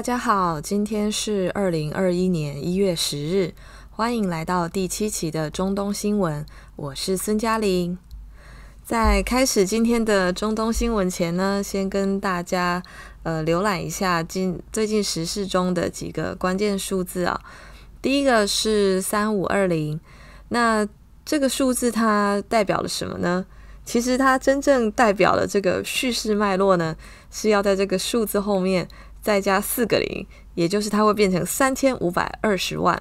大家好，今天是二零二一年一月十日，欢迎来到第七期的中东新闻。我是孙嘉玲。在开始今天的中东新闻前呢，先跟大家呃浏览一下近最近时事中的几个关键数字啊。第一个是三五二零，那这个数字它代表了什么呢？其实它真正代表的这个叙事脉络呢，是要在这个数字后面。再加四个零，也就是它会变成三千五百二十万。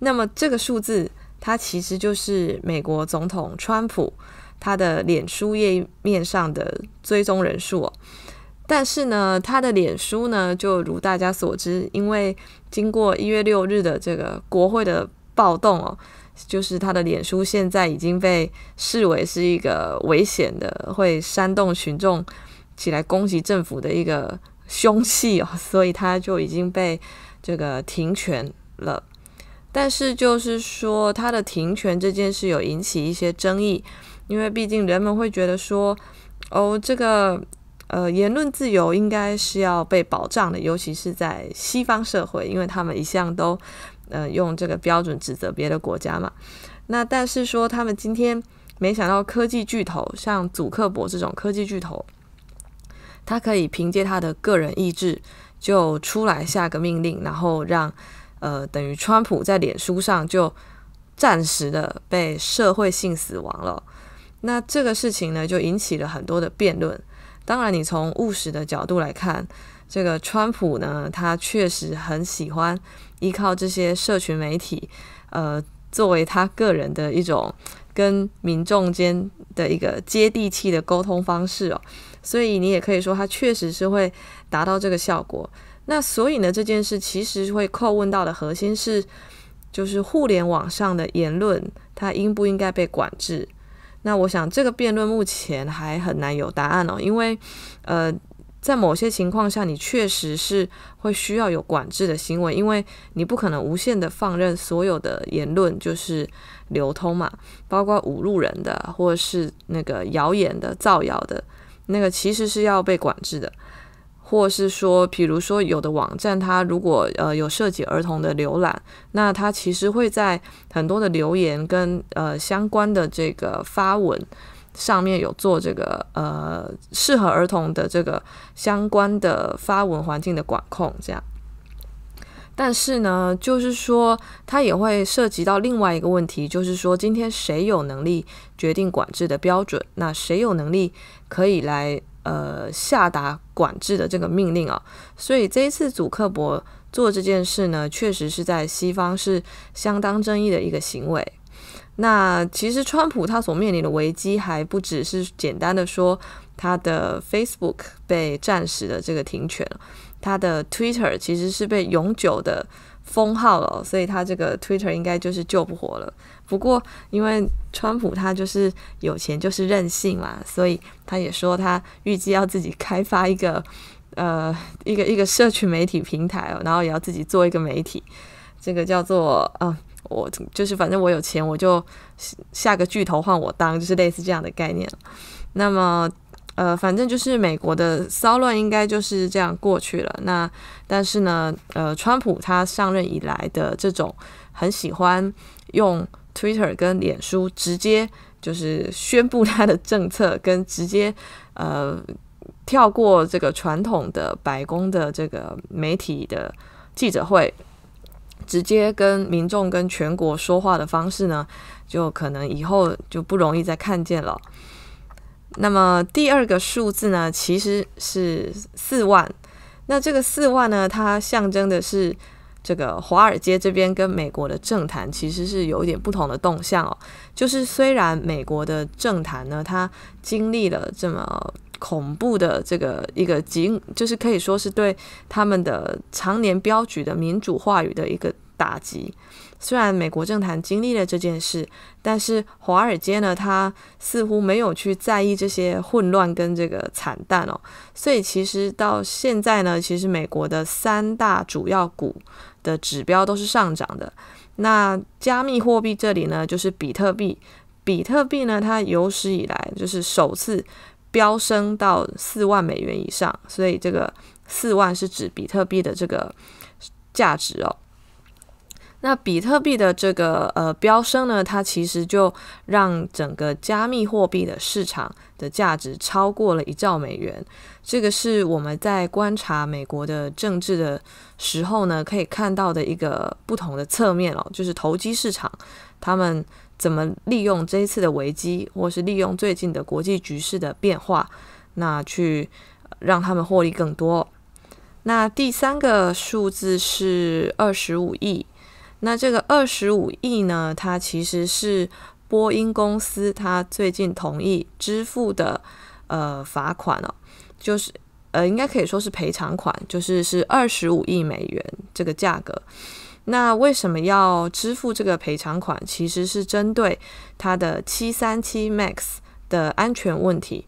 那么这个数字，它其实就是美国总统川普他的脸书页面上的追踪人数。但是呢，他的脸书呢，就如大家所知，因为经过一月六日的这个国会的暴动哦，就是他的脸书现在已经被视为是一个危险的，会煽动群众起来攻击政府的一个。凶器哦，所以他就已经被这个停权了。但是就是说，他的停权这件事有引起一些争议，因为毕竟人们会觉得说，哦，这个呃言论自由应该是要被保障的，尤其是在西方社会，因为他们一向都呃用这个标准指责别的国家嘛。那但是说，他们今天没想到科技巨头像祖克伯这种科技巨头。他可以凭借他的个人意志就出来下个命令，然后让呃等于川普在脸书上就暂时的被社会性死亡了。那这个事情呢，就引起了很多的辩论。当然，你从务实的角度来看，这个川普呢，他确实很喜欢依靠这些社群媒体，呃，作为他个人的一种。跟民众间的一个接地气的沟通方式哦，所以你也可以说它确实是会达到这个效果。那所以呢，这件事其实会叩问到的核心是，就是互联网上的言论它应不应该被管制？那我想这个辩论目前还很难有答案哦，因为呃。在某些情况下，你确实是会需要有管制的行为，因为你不可能无限的放任所有的言论就是流通嘛，包括侮辱人的，或者是那个谣言的、造谣的，那个其实是要被管制的。或是说，比如说有的网站，它如果呃有涉及儿童的浏览，那它其实会在很多的留言跟呃相关的这个发文。上面有做这个呃适合儿童的这个相关的发文环境的管控，这样。但是呢，就是说它也会涉及到另外一个问题，就是说今天谁有能力决定管制的标准？那谁有能力可以来呃下达管制的这个命令啊？所以这一次祖克伯做这件事呢，确实是在西方是相当争议的一个行为。那其实，川普他所面临的危机还不只是简单的说，他的 Facebook 被暂时的这个停权，他的 Twitter 其实是被永久的封号了，所以他这个 Twitter 应该就是救不活了。不过，因为川普他就是有钱就是任性嘛，所以他也说他预计要自己开发一个呃一个一个社区媒体平台哦，然后也要自己做一个媒体，这个叫做啊。我就是，反正我有钱，我就下个巨头换我当，就是类似这样的概念。那么，呃，反正就是美国的骚乱应该就是这样过去了。那但是呢，呃，川普他上任以来的这种很喜欢用 Twitter 跟脸书直接就是宣布他的政策，跟直接呃跳过这个传统的白宫的这个媒体的记者会。直接跟民众、跟全国说话的方式呢，就可能以后就不容易再看见了。那么第二个数字呢，其实是四万。那这个四万呢，它象征的是这个华尔街这边跟美国的政坛其实是有一点不同的动向哦。就是虽然美国的政坛呢，它经历了这么。恐怖的这个一个击，就是可以说是对他们的常年标举的民主话语的一个打击。虽然美国政坛经历了这件事，但是华尔街呢，他似乎没有去在意这些混乱跟这个惨淡哦。所以其实到现在呢，其实美国的三大主要股的指标都是上涨的。那加密货币这里呢，就是比特币，比特币呢，它有史以来就是首次。飙升到四万美元以上，所以这个四万是指比特币的这个价值哦。那比特币的这个呃飙升呢，它其实就让整个加密货币的市场的价值超过了一兆美元。这个是我们在观察美国的政治的时候呢，可以看到的一个不同的侧面哦，就是投机市场他们。怎么利用这次的危机，或是利用最近的国际局势的变化，那去让他们获利更多？那第三个数字是二十五亿。那这个二十五亿呢？它其实是波音公司它最近同意支付的呃罚款哦，就是呃应该可以说是赔偿款，就是是二十五亿美元这个价格。那为什么要支付这个赔偿款？其实是针对它的七三七 MAX 的安全问题。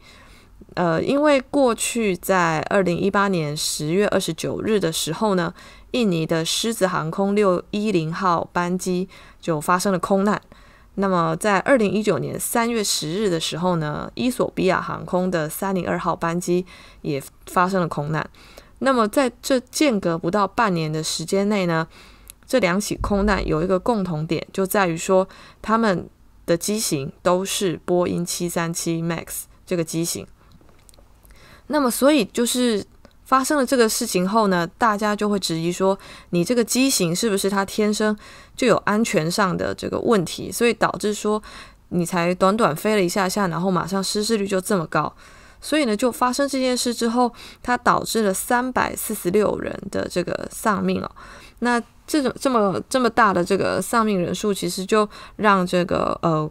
呃，因为过去在二零一八年十月二十九日的时候呢，印尼的狮子航空六一零号班机就发生了空难。那么在二零一九年三月十日的时候呢，伊索比亚航空的三零二号班机也发生了空难。那么在这间隔不到半年的时间内呢？这两起空难有一个共同点，就在于说他们的机型都是波音七三七 MAX 这个机型。那么，所以就是发生了这个事情后呢，大家就会质疑说，你这个机型是不是它天生就有安全上的这个问题？所以导致说你才短短飞了一下下，然后马上失事率就这么高。所以呢，就发生这件事之后，它导致了三百四十六人的这个丧命哦。那这种这么这么大的这个丧命人数，其实就让这个呃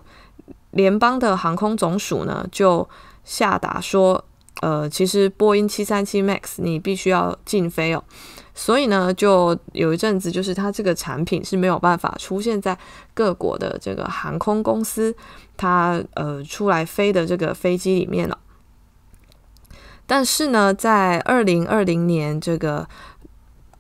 联邦的航空总署呢就下达说，呃，其实波音七三七 MAX 你必须要禁飞哦。所以呢，就有一阵子就是它这个产品是没有办法出现在各国的这个航空公司它呃出来飞的这个飞机里面了。但是呢，在二零二零年这个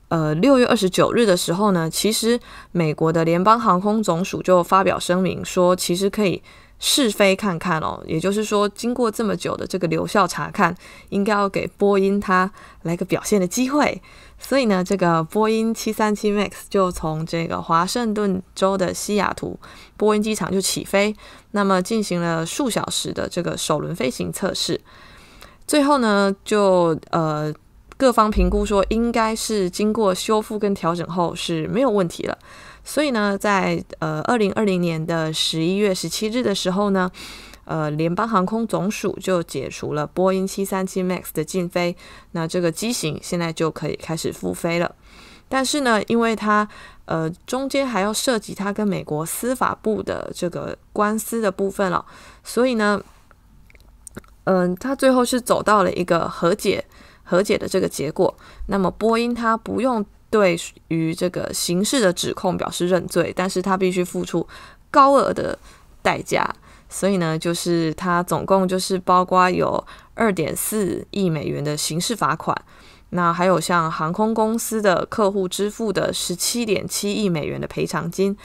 呃六月二十九日的时候呢，其实美国的联邦航空总署就发表声明说，其实可以试飞看看哦。也就是说，经过这么久的这个留校查看，应该要给波音它来个表现的机会。所以呢，这个波音七三七 MAX 就从这个华盛顿州的西雅图波音机场就起飞，那么进行了数小时的这个首轮飞行测试。最后呢，就呃各方评估说，应该是经过修复跟调整后是没有问题了。所以呢，在呃二零二零年的十一月十七日的时候呢，呃联邦航空总署就解除了波音七三七 MAX 的禁飞，那这个机型现在就可以开始复飞了。但是呢，因为它呃中间还要涉及它跟美国司法部的这个官司的部分了，所以呢。嗯，他最后是走到了一个和解和解的这个结果。那么，波音他不用对于这个刑事的指控表示认罪，但是他必须付出高额的代价。所以呢，就是他总共就是包括有二点四亿美元的刑事罚款，那还有向航空公司的客户支付的十七点七亿美元的赔偿金，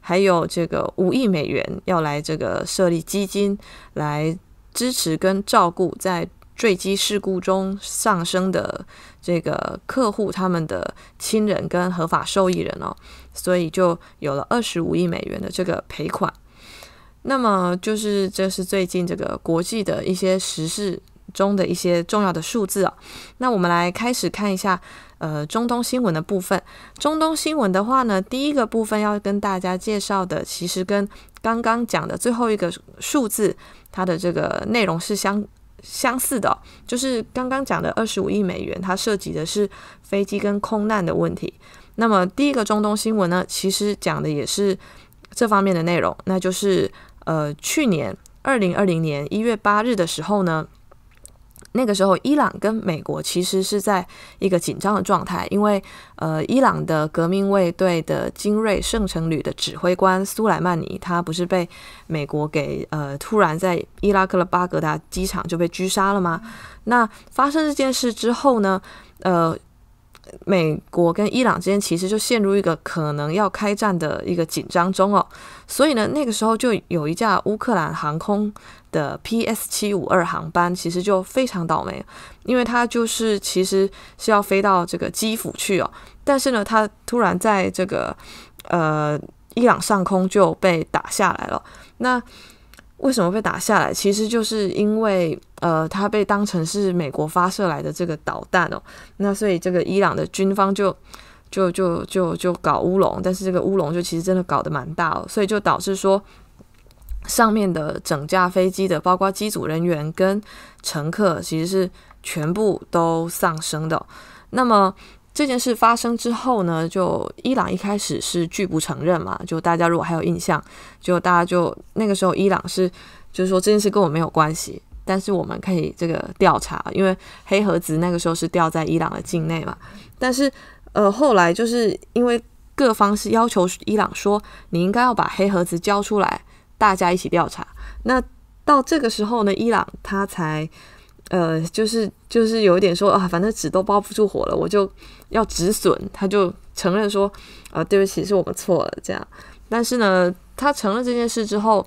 还有这个五亿美元要来这个设立基金来。支持跟照顾在坠机事故中丧生的这个客户他们的亲人跟合法受益人哦，所以就有了二十五亿美元的这个赔款。那么就是这是最近这个国际的一些时事中的一些重要的数字啊。那我们来开始看一下。呃，中东新闻的部分，中东新闻的话呢，第一个部分要跟大家介绍的，其实跟刚刚讲的最后一个数字，它的这个内容是相相似的，就是刚刚讲的二十五亿美元，它涉及的是飞机跟空难的问题。那么第一个中东新闻呢，其实讲的也是这方面的内容，那就是呃，去年二零二零年一月八日的时候呢。那个时候，伊朗跟美国其实是在一个紧张的状态，因为呃，伊朗的革命卫队的精锐圣城旅的指挥官苏莱曼尼，他不是被美国给呃突然在伊拉克的巴格达机场就被狙杀了吗？那发生这件事之后呢，呃，美国跟伊朗之间其实就陷入一个可能要开战的一个紧张中哦。所以呢，那个时候就有一架乌克兰航空。的 P S 七五二航班其实就非常倒霉，因为它就是其实是要飞到这个基辅去哦，但是呢，它突然在这个呃伊朗上空就被打下来了。那为什么被打下来？其实就是因为呃，它被当成是美国发射来的这个导弹哦。那所以这个伊朗的军方就就就就就搞乌龙，但是这个乌龙就其实真的搞得蛮大哦，所以就导致说。上面的整架飞机的，包括机组人员跟乘客，其实是全部都丧生的。那么这件事发生之后呢，就伊朗一开始是拒不承认嘛，就大家如果还有印象，就大家就那个时候伊朗是就是说这件事跟我没有关系，但是我们可以这个调查，因为黑盒子那个时候是掉在伊朗的境内嘛。但是呃，后来就是因为各方是要求伊朗说，你应该要把黑盒子交出来。大家一起调查。那到这个时候呢，伊朗他才，呃，就是就是有一点说啊，反正纸都包不住火了，我就要止损。他就承认说啊，对不起，是我们错了。这样，但是呢，他承认这件事之后，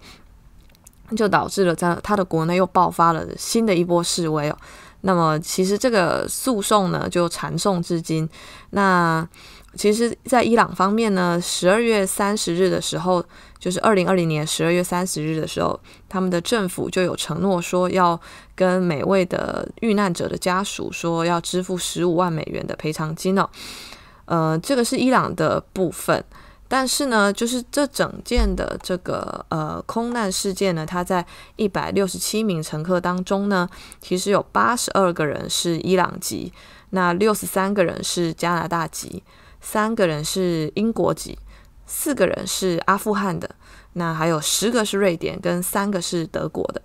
就导致了在他的国内又爆发了新的一波示威哦。那么，其实这个诉讼呢，就缠讼至今。那。其实，在伊朗方面呢，十二月三十日的时候，就是二零二零年十二月三十日的时候，他们的政府就有承诺说要跟每位的遇难者的家属说要支付十五万美元的赔偿金哦。呃，这个是伊朗的部分，但是呢，就是这整件的这个呃空难事件呢，它在一百六十七名乘客当中呢，其实有八十二个人是伊朗籍，那六十三个人是加拿大籍。三个人是英国籍，四个人是阿富汗的，那还有十个是瑞典，跟三个是德国的。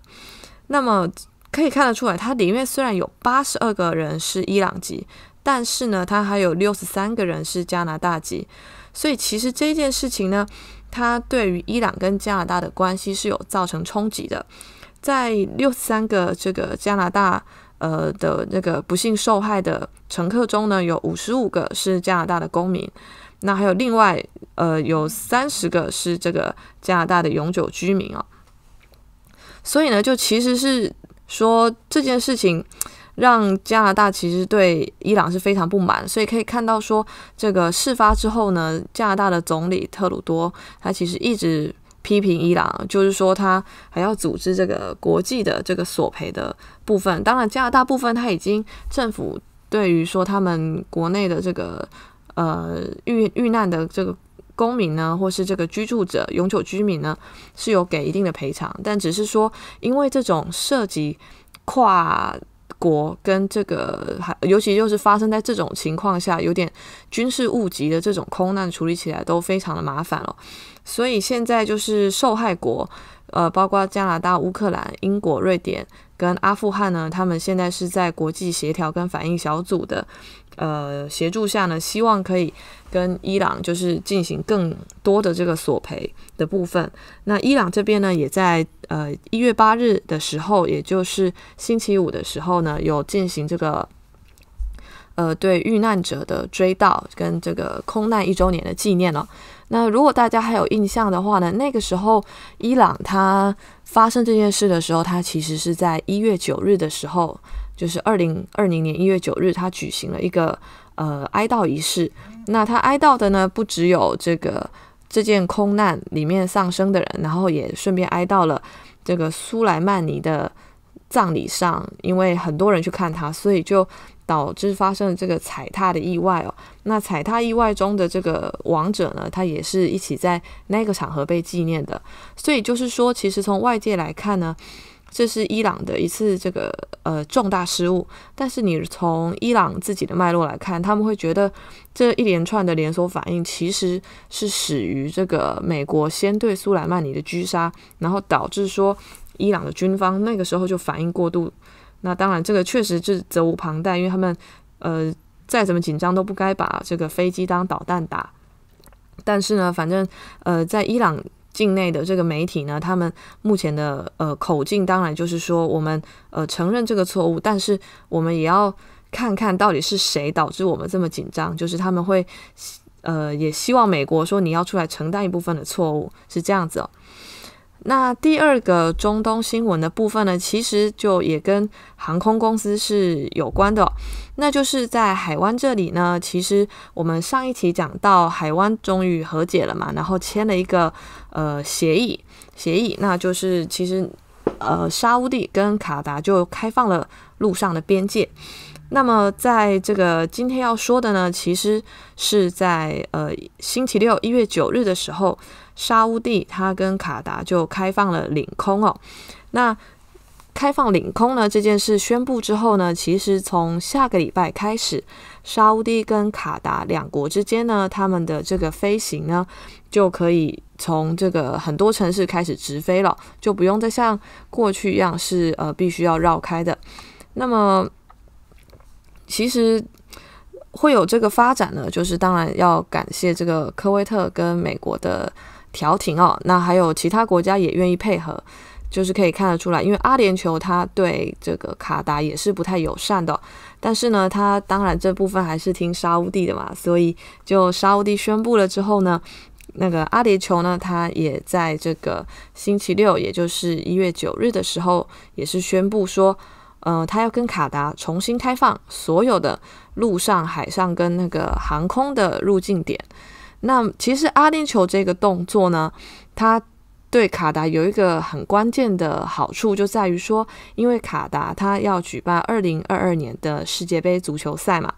那么可以看得出来，它里面虽然有八十二个人是伊朗籍，但是呢，它还有六十三个人是加拿大籍。所以其实这件事情呢，它对于伊朗跟加拿大的关系是有造成冲击的。在六十三个这个加拿大呃的那个不幸受害的乘客中呢，有五十五个是加拿大的公民，那还有另外呃有三十个是这个加拿大的永久居民啊。所以呢，就其实是说这件事情让加拿大其实对伊朗是非常不满，所以可以看到说这个事发之后呢，加拿大的总理特鲁多他其实一直。批评伊朗，就是说他还要组织这个国际的这个索赔的部分。当然，加拿大部分他已经政府对于说他们国内的这个呃遇遇难的这个公民呢，或是这个居住者、永久居民呢，是有给一定的赔偿，但只是说因为这种涉及跨。国跟这个还，尤其就是发生在这种情况下，有点军事误击的这种空难，处理起来都非常的麻烦了。所以现在就是受害国，呃，包括加拿大、乌克兰、英国、瑞典跟阿富汗呢，他们现在是在国际协调跟反应小组的。呃，协助下呢，希望可以跟伊朗就是进行更多的这个索赔的部分。那伊朗这边呢，也在呃一月八日的时候，也就是星期五的时候呢，有进行这个呃对遇难者的追悼跟这个空难一周年的纪念了。那如果大家还有印象的话呢，那个时候伊朗它发生这件事的时候，它其实是在一月九日的时候。就是二零二零年一月九日，他举行了一个呃哀悼仪式。那他哀悼的呢，不只有这个这件空难里面丧生的人，然后也顺便哀悼了这个苏莱曼尼的葬礼上，因为很多人去看他，所以就导致发生了这个踩踏的意外哦。那踩踏意外中的这个亡者呢，他也是一起在那个场合被纪念的。所以就是说，其实从外界来看呢。这是伊朗的一次这个呃重大失误，但是你从伊朗自己的脉络来看，他们会觉得这一连串的连锁反应其实是始于这个美国先对苏莱曼尼的狙杀，然后导致说伊朗的军方那个时候就反应过度。那当然这个确实是责无旁贷，因为他们呃再怎么紧张都不该把这个飞机当导弹打。但是呢，反正呃在伊朗。境内的这个媒体呢，他们目前的呃口径，当然就是说我们呃承认这个错误，但是我们也要看看到底是谁导致我们这么紧张，就是他们会呃也希望美国说你要出来承担一部分的错误，是这样子哦。那第二个中东新闻的部分呢，其实就也跟航空公司是有关的，那就是在海湾这里呢，其实我们上一期讲到海湾终于和解了嘛，然后签了一个呃协议，协议，那就是其实呃沙乌地跟卡达就开放了陆上的边界。那么在这个今天要说的呢，其实是在呃星期六一月九日的时候。沙乌地，他跟卡达就开放了领空哦。那开放领空呢？这件事宣布之后呢，其实从下个礼拜开始，沙乌地跟卡达两国之间呢，他们的这个飞行呢，就可以从这个很多城市开始直飞了，就不用再像过去一样是呃必须要绕开的。那么其实会有这个发展呢，就是当然要感谢这个科威特跟美国的。调停哦，那还有其他国家也愿意配合，就是可以看得出来，因为阿联酋它对这个卡达也是不太友善的，但是呢，它当然这部分还是听沙乌地的嘛，所以就沙乌地宣布了之后呢，那个阿联酋呢，它也在这个星期六，也就是一月九日的时候，也是宣布说，呃，它要跟卡达重新开放所有的陆上、海上跟那个航空的入境点。那其实阿联酋这个动作呢，它对卡达有一个很关键的好处，就在于说，因为卡达它要举办二零二二年的世界杯足球赛嘛。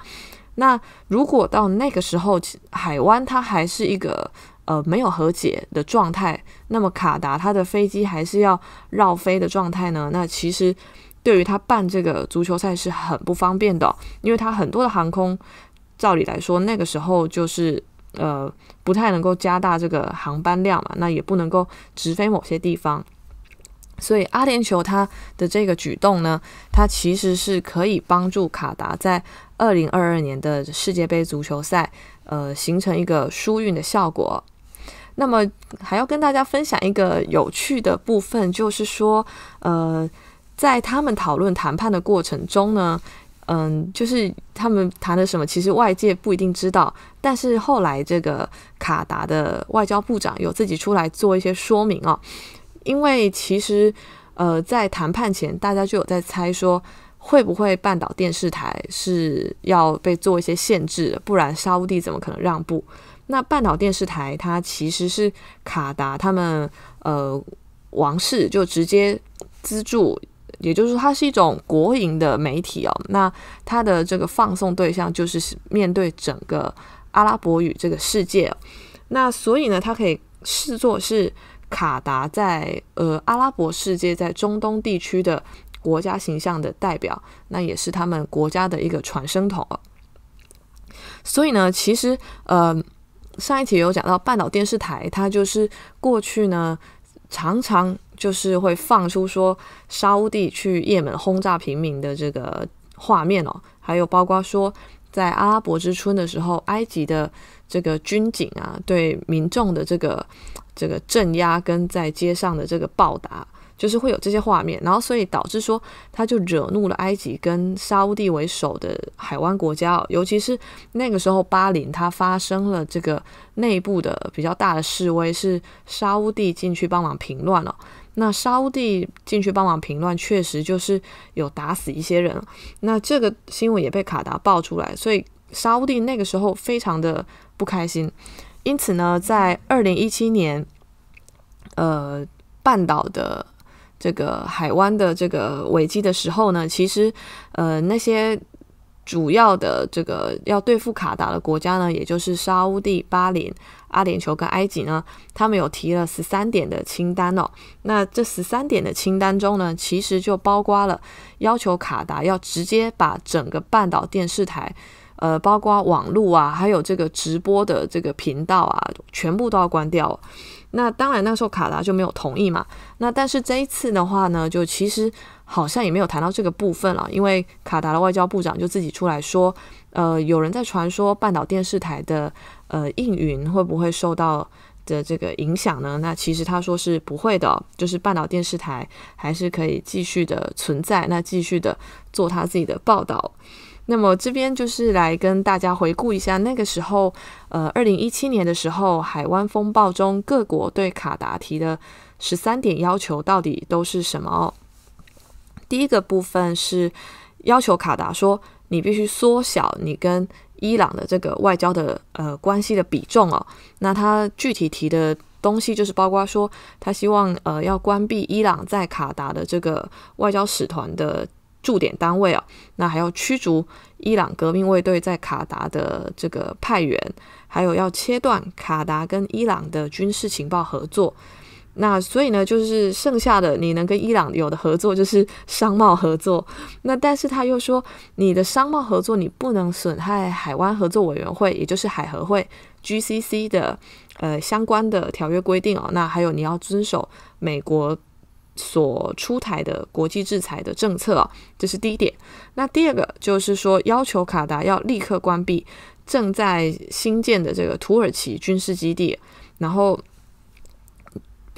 那如果到那个时候海湾它还是一个呃没有和解的状态，那么卡达它的飞机还是要绕飞的状态呢？那其实对于他办这个足球赛是很不方便的，因为它很多的航空照理来说那个时候就是。呃，不太能够加大这个航班量嘛，那也不能够直飞某些地方，所以阿联酋它的这个举动呢，它其实是可以帮助卡达在二零二二年的世界杯足球赛，呃，形成一个输运的效果。那么还要跟大家分享一个有趣的部分，就是说，呃，在他们讨论谈判的过程中呢。嗯，就是他们谈的什么，其实外界不一定知道。但是后来，这个卡达的外交部长有自己出来做一些说明哦，因为其实呃，在谈判前，大家就有在猜说，会不会半岛电视台是要被做一些限制，不然沙乌地怎么可能让步？那半岛电视台它其实是卡达他们呃王室就直接资助。也就是说，它是一种国营的媒体哦。那它的这个放送对象就是面对整个阿拉伯语这个世界。那所以呢，它可以视作是卡达在呃阿拉伯世界、在中东地区的国家形象的代表，那也是他们国家的一个传声筒。所以呢，其实呃，上一题有讲到半岛电视台，它就是过去呢常常。就是会放出说沙乌地去也门轰炸平民的这个画面哦，还有包括说在阿拉伯之春的时候，埃及的这个军警啊对民众的这个这个镇压跟在街上的这个暴打，就是会有这些画面。然后所以导致说他就惹怒了埃及跟沙乌地为首的海湾国家，尤其是那个时候巴林它发生了这个内部的比较大的示威，是沙乌地进去帮忙平乱了。那沙乌地进去帮忙评乱，确实就是有打死一些人。那这个新闻也被卡达爆出来，所以沙乌地那个时候非常的不开心。因此呢，在二零一七年，呃，半岛的这个海湾的这个危机的时候呢，其实呃，那些主要的这个要对付卡达的国家呢，也就是沙乌地、巴林。阿联酋跟埃及呢，他们有提了十三点的清单哦。那这十三点的清单中呢，其实就包括了要求卡达要直接把整个半岛电视台，呃，包括网络啊，还有这个直播的这个频道啊，全部都要关掉。那当然那时候卡达就没有同意嘛。那但是这一次的话呢，就其实好像也没有谈到这个部分了，因为卡达的外交部长就自己出来说，呃，有人在传说半岛电视台的。呃，应云会不会受到的这个影响呢？那其实他说是不会的，就是半岛电视台还是可以继续的存在，那继续的做他自己的报道。那么这边就是来跟大家回顾一下那个时候，呃，二零一七年的时候，海湾风暴中各国对卡达提的十三点要求到底都是什么？第一个部分是要求卡达说，你必须缩小你跟伊朗的这个外交的呃关系的比重哦，那他具体提的东西就是包括说，他希望呃要关闭伊朗在卡达的这个外交使团的驻点单位啊，那还要驱逐伊朗革命卫队在卡达的这个派员，还有要切断卡达跟伊朗的军事情报合作。那所以呢，就是剩下的你能跟伊朗有的合作就是商贸合作。那但是他又说，你的商贸合作你不能损害海湾合作委员会，也就是海合会 （GCC） 的呃相关的条约规定哦。那还有你要遵守美国所出台的国际制裁的政策哦，这是第一点。那第二个就是说，要求卡达要立刻关闭正在新建的这个土耳其军事基地，然后。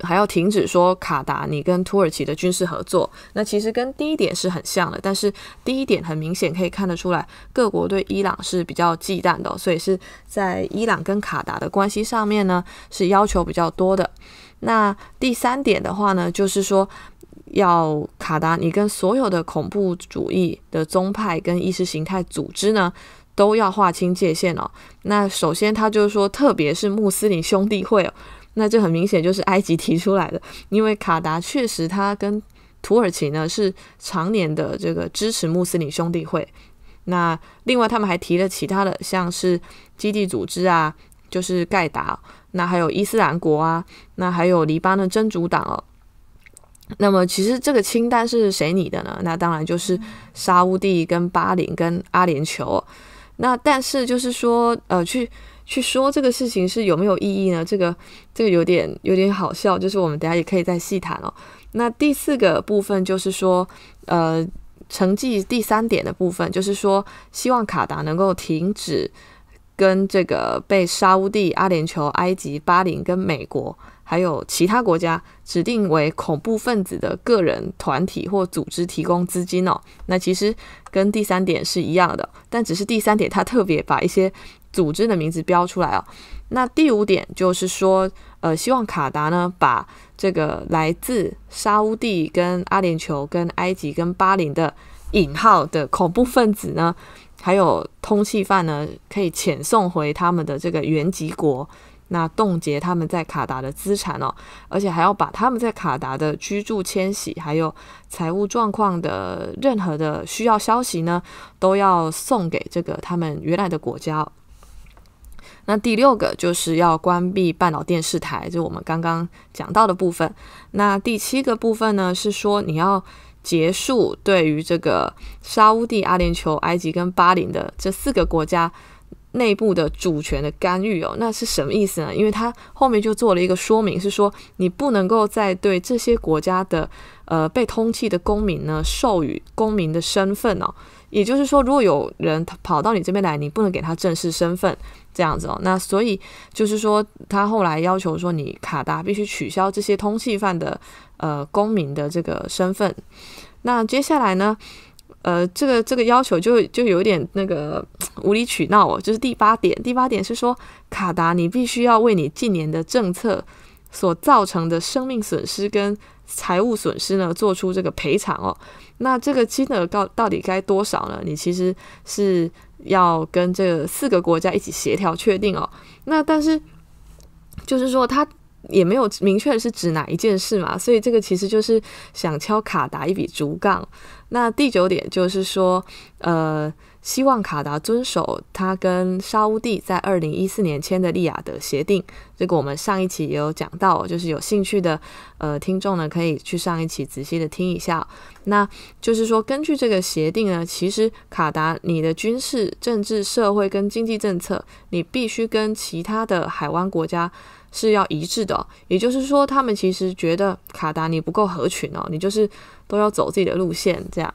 还要停止说卡达你跟土耳其的军事合作，那其实跟第一点是很像的。但是第一点很明显可以看得出来，各国对伊朗是比较忌惮的，所以是在伊朗跟卡达的关系上面呢是要求比较多的。那第三点的话呢，就是说要卡达你跟所有的恐怖主义的宗派跟意识形态组织呢都要划清界限哦。那首先他就是说，特别是穆斯林兄弟会哦。那这很明显就是埃及提出来的，因为卡达确实他跟土耳其呢是常年的这个支持穆斯林兄弟会。那另外他们还提了其他的，像是基地组织啊，就是盖达，那还有伊斯兰国啊，那还有黎巴嫩真主党哦。那么其实这个清单是谁拟的呢？那当然就是沙乌地跟巴林跟阿联酋。那但是就是说，呃，去。去说这个事情是有没有意义呢？这个这个有点有点好笑，就是我们等下也可以再细谈哦。那第四个部分就是说，呃，成绩第三点的部分就是说，希望卡达能够停止跟这个被沙乌地、阿联酋、埃及、巴林跟美国还有其他国家指定为恐怖分子的个人、团体或组织提供资金哦。那其实跟第三点是一样的，但只是第三点他特别把一些。组织的名字标出来哦。那第五点就是说，呃，希望卡达呢，把这个来自沙乌地、跟阿联酋、跟埃及、跟巴林的引号的恐怖分子呢，还有通缉犯呢，可以遣送回他们的这个原籍国，那冻结他们在卡达的资产哦，而且还要把他们在卡达的居住、迁徙还有财务状况的任何的需要消息呢，都要送给这个他们原来的国家。那第六个就是要关闭半岛电视台，就我们刚刚讲到的部分。那第七个部分呢，是说你要结束对于这个沙地、阿联酋、埃及跟巴林的这四个国家内部的主权的干预哦。那是什么意思呢？因为它后面就做了一个说明，是说你不能够再对这些国家的呃被通缉的公民呢授予公民的身份哦。也就是说，如果有人跑到你这边来，你不能给他正式身份。这样子哦，那所以就是说，他后来要求说，你卡达必须取消这些通气犯的呃公民的这个身份。那接下来呢，呃，这个这个要求就就有点那个 无理取闹哦。就是第八点，第八点是说，卡达你必须要为你近年的政策所造成的生命损失跟财务损失呢，做出这个赔偿哦。那这个金额到到底该多少呢？你其实是。要跟这四个国家一起协调确定哦。那但是就是说，他也没有明确是指哪一件事嘛，所以这个其实就是想敲卡打一笔竹杠。那第九点就是说，呃。希望卡达遵守他跟沙乌地在二零一四年签的利雅得协定。这个我们上一期也有讲到，就是有兴趣的呃听众呢可以去上一期仔细的听一下。那就是说，根据这个协定呢，其实卡达你的军事、政治、社会跟经济政策，你必须跟其他的海湾国家是要一致的。也就是说，他们其实觉得卡达你不够合群哦，你就是都要走自己的路线这样。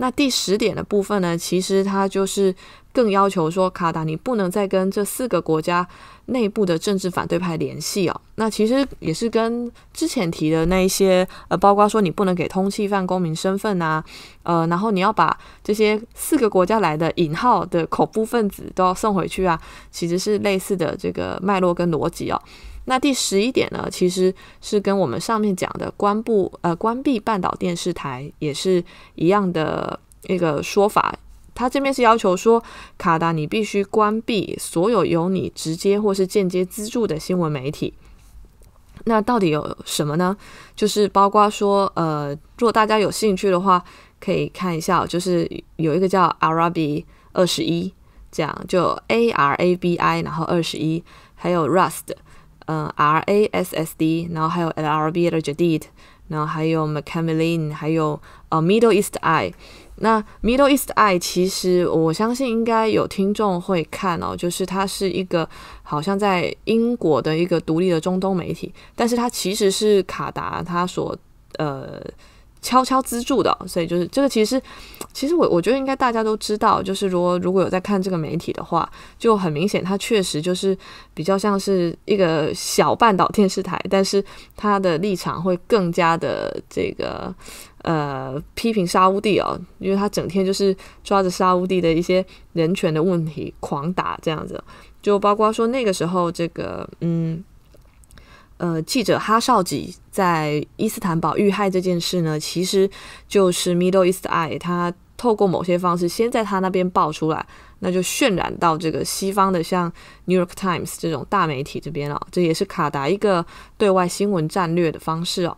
那第十点的部分呢？其实它就是更要求说，卡达你不能再跟这四个国家。内部的政治反对派联系哦，那其实也是跟之前提的那一些呃，包括说你不能给通气犯公民身份呐，呃，然后你要把这些四个国家来的引号的恐怖分子都要送回去啊，其实是类似的这个脉络跟逻辑哦。那第十一点呢，其实是跟我们上面讲的关部呃关闭半岛电视台也是一样的一个说法。他这边是要求说，卡达你必须关闭所有由你直接或是间接资助的新闻媒体。那到底有什么呢？就是包括说，呃，如果大家有兴趣的话，可以看一下，就是有一个叫 Arabi 二十一，这样就 A R A B I，然后二十一，还有 Rust，嗯，R A S S D，然后还有 Al r a b i j a d d 然后还有 m a c a m e l i n e 还有呃 Middle East Eye。那 Middle East Eye 其实我相信应该有听众会看哦，就是它是一个好像在英国的一个独立的中东媒体，但是它其实是卡达它所呃悄悄资助的，所以就是这个其实其实我我觉得应该大家都知道，就是如果如果有在看这个媒体的话，就很明显它确实就是比较像是一个小半岛电视台，但是它的立场会更加的这个。呃，批评沙乌地哦，因为他整天就是抓着沙乌地的一些人权的问题狂打这样子，就包括说那个时候这个嗯，呃，记者哈绍吉在伊斯坦堡遇害这件事呢，其实就是 Middle East Eye 他透过某些方式先在他那边爆出来，那就渲染到这个西方的像 New York Times 这种大媒体这边啊，这也是卡达一个对外新闻战略的方式哦。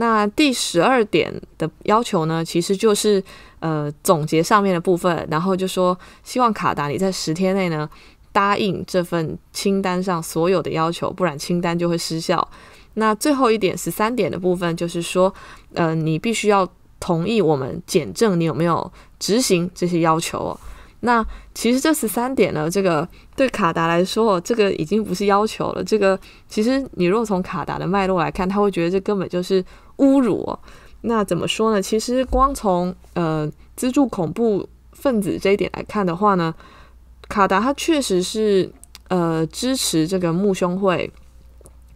那第十二点的要求呢，其实就是呃总结上面的部分，然后就说希望卡达你在十天内呢答应这份清单上所有的要求，不然清单就会失效。那最后一点十三点的部分就是说，嗯，你必须要同意我们检证你有没有执行这些要求哦。那其实这十三点呢，这个对卡达来说，这个已经不是要求了。这个其实你如果从卡达的脉络来看，他会觉得这根本就是。侮辱哦，那怎么说呢？其实光从呃资助恐怖分子这一点来看的话呢，卡达他确实是呃支持这个穆兄会，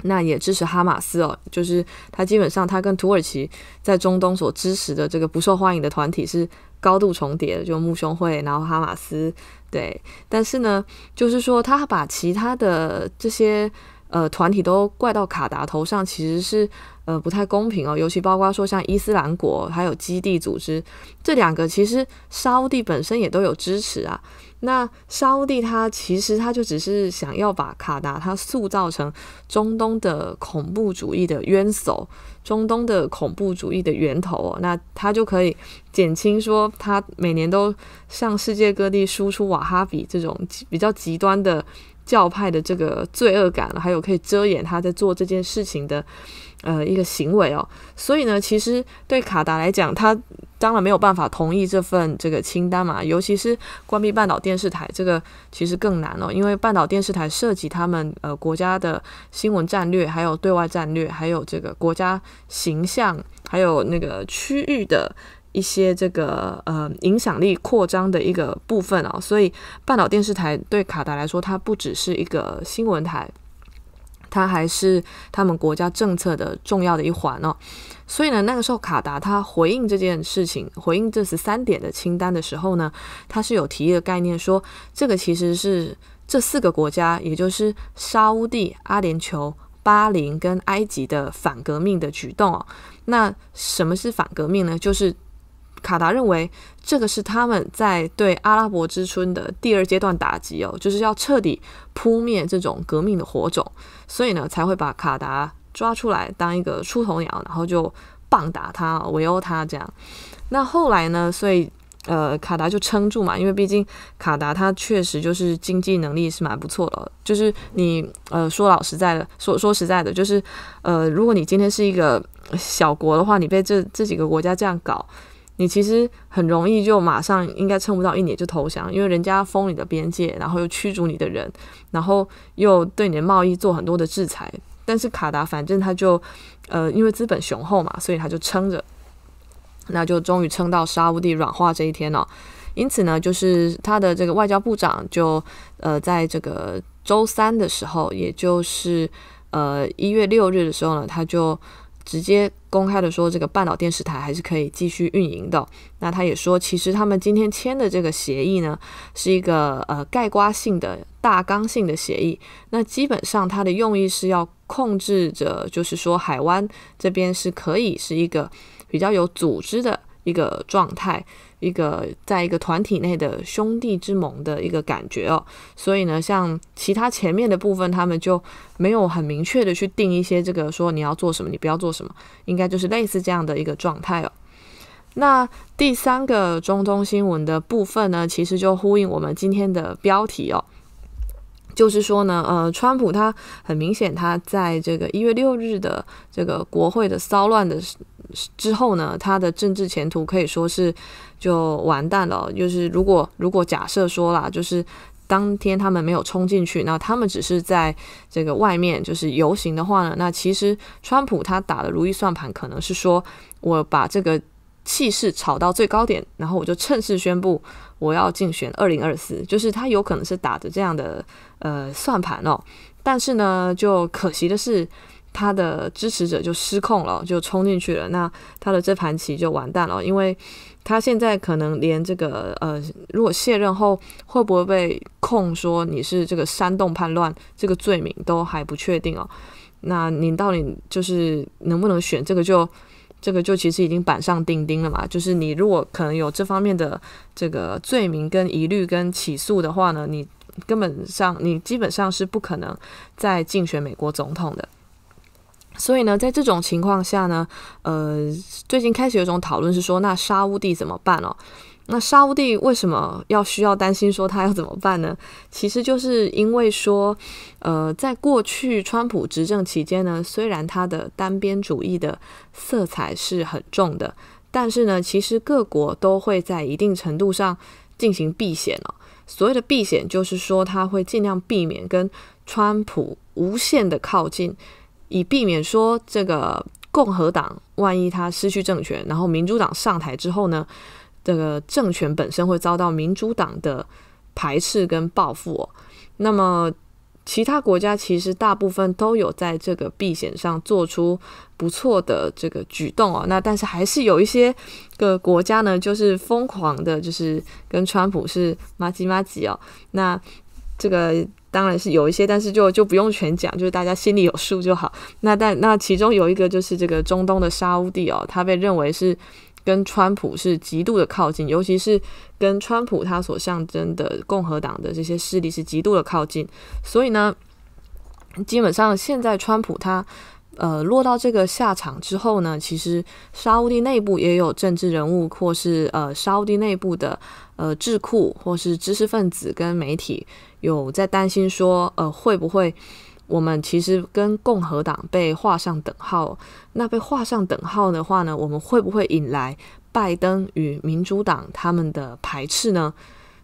那也支持哈马斯哦，就是他基本上他跟土耳其在中东所支持的这个不受欢迎的团体是高度重叠，的，就穆兄会，然后哈马斯，对。但是呢，就是说他把其他的这些呃团体都怪到卡达头上，其实是。呃，不太公平哦，尤其包括说像伊斯兰国还有基地组织这两个，其实沙地本身也都有支持啊。那沙地它其实它就只是想要把卡达它塑造成中东的恐怖主义的冤首，中东的恐怖主义的源头。哦，那它就可以减轻说他每年都向世界各地输出瓦哈比这种比较极端的教派的这个罪恶感了，还有可以遮掩他在做这件事情的。呃，一个行为哦，所以呢，其实对卡达来讲，他当然没有办法同意这份这个清单嘛，尤其是关闭半岛电视台，这个其实更难哦，因为半岛电视台涉及他们呃国家的新闻战略，还有对外战略，还有这个国家形象，还有那个区域的一些这个呃影响力扩张的一个部分啊，所以半岛电视台对卡达来说，它不只是一个新闻台。它还是他们国家政策的重要的一环哦，所以呢，那个时候卡达他回应这件事情，回应这十三点的清单的时候呢，他是有提一个概念，说这个其实是这四个国家，也就是沙乌地、阿联酋、巴林跟埃及的反革命的举动。哦。那什么是反革命呢？就是。卡达认为，这个是他们在对阿拉伯之春的第二阶段打击哦，就是要彻底扑灭这种革命的火种，所以呢，才会把卡达抓出来当一个出头鸟，然后就棒打他、围殴他这样。那后来呢？所以呃，卡达就撑住嘛，因为毕竟卡达他确实就是经济能力是蛮不错的。就是你呃说老实在的，说说实在的，就是呃，如果你今天是一个小国的话，你被这这几个国家这样搞。你其实很容易就马上应该撑不到一年就投降，因为人家封你的边界，然后又驱逐你的人，然后又对你的贸易做很多的制裁。但是卡达反正他就，呃，因为资本雄厚嘛，所以他就撑着，那就终于撑到沙乌地软化这一天了。因此呢，就是他的这个外交部长就呃在这个周三的时候，也就是呃一月六日的时候呢，他就。直接公开的说，这个半岛电视台还是可以继续运营的。那他也说，其实他们今天签的这个协议呢，是一个呃盖棺性的、大纲性的协议。那基本上它的用意是要控制着，就是说海湾这边是可以是一个比较有组织的一个状态。一个在一个团体内的兄弟之盟的一个感觉哦，所以呢，像其他前面的部分，他们就没有很明确的去定一些这个说你要做什么，你不要做什么，应该就是类似这样的一个状态哦。那第三个中东新闻的部分呢，其实就呼应我们今天的标题哦。就是说呢，呃，川普他很明显，他在这个一月六日的这个国会的骚乱的之后呢，他的政治前途可以说是就完蛋了。就是如果如果假设说啦，就是当天他们没有冲进去，那他们只是在这个外面就是游行的话呢，那其实川普他打的如意算盘可能是说，我把这个气势炒到最高点，然后我就趁势宣布我要竞选二零二四。就是他有可能是打着这样的。呃，算盘哦，但是呢，就可惜的是，他的支持者就失控了，就冲进去了，那他的这盘棋就完蛋了，因为他现在可能连这个呃，如果卸任后会不会被控说你是这个煽动叛乱这个罪名都还不确定哦，那你到底就是能不能选这个就这个就其实已经板上钉钉了嘛，就是你如果可能有这方面的这个罪名跟疑虑跟起诉的话呢，你。根本上，你基本上是不可能再竞选美国总统的。所以呢，在这种情况下呢，呃，最近开始有种讨论是说，那沙乌地怎么办哦？那沙乌地为什么要需要担心说他要怎么办呢？其实就是因为说，呃，在过去川普执政期间呢，虽然他的单边主义的色彩是很重的，但是呢，其实各国都会在一定程度上进行避险哦。所谓的避险，就是说他会尽量避免跟川普无限的靠近，以避免说这个共和党万一他失去政权，然后民主党上台之后呢，这个政权本身会遭到民主党的排斥跟报复。那么。其他国家其实大部分都有在这个避险上做出不错的这个举动哦。那但是还是有一些个国家呢，就是疯狂的，就是跟川普是麻吉麻吉哦。那这个当然是有一些，但是就就不用全讲，就是大家心里有数就好。那但那其中有一个就是这个中东的沙乌地哦，他被认为是。跟川普是极度的靠近，尤其是跟川普他所象征的共和党的这些势力是极度的靠近。所以呢，基本上现在川普他呃落到这个下场之后呢，其实沙地内部也有政治人物，或是呃沙地内部的呃智库，或是知识分子跟媒体有在担心说，呃会不会？我们其实跟共和党被画上等号，那被画上等号的话呢，我们会不会引来拜登与民主党他们的排斥呢？